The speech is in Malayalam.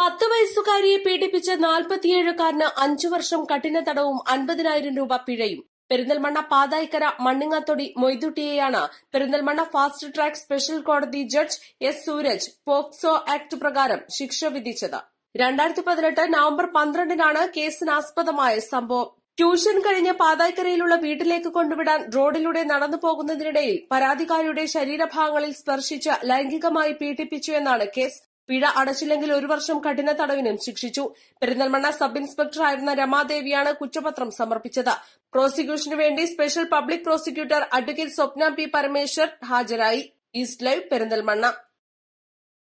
പത്ത് വയസ്സുകാരിയെ പീഡിപ്പിച്ച നാൽപ്പത്തിയേഴുകാരന് അഞ്ചു വർഷം കഠിന തടവും അൻപതിനായിരം രൂപ പിഴയും പെരിന്തൽമണ്ണ പാതായ്ക്കര മണ്ണിങ്ങാത്തൊടി മൊയ്തുട്ടിയെയാണ് പെരിന്തൽമണ്ണ ഫാസ്റ്റ് ട്രാക്ക് സ്പെഷ്യൽ കോടതി judge S Suraj POCSO act പ്രകാരം ശിക്ഷ വിധിച്ചത് രണ്ടായിരത്തി പതിനെട്ട് നവംബർ പന്ത്രണ്ടിനാണ് കേസിനാസ്പദമായ സംഭവം ട്യൂഷൻ കഴിഞ്ഞ് പാതായ്ക്കരയിലുള്ള വീട്ടിലേക്ക് കൊണ്ടുവിടാൻ റോഡിലൂടെ നടന്നു പോകുന്നതിനിടയിൽ പരാതിക്കാരിയുടെ ശരീരഭാഗങ്ങളിൽ സ്പർശിച്ച് ലൈംഗികമായി പീഡിപ്പിച്ചു എന്നാണ് കേസ് പിഴ അടച്ചില്ലെങ്കിൽ ഒരു വർഷം കഠിന തടവിനും ശിക്ഷിച്ചു പെരിന്തൽമണ്ണ സബ് ഇൻസ്പെക്ടറായിരുന്ന രമാദേവിയാണ് കുറ്റപത്രം സമർപ്പിച്ചത് പ്രോസിക്യൂഷനു വേണ്ടി special public prosecutor advocate Swapna P Parameshwar ഹാജരായി ഈസ്റ്റ് ലൈവ് പെരിന്തൽമണ്ണ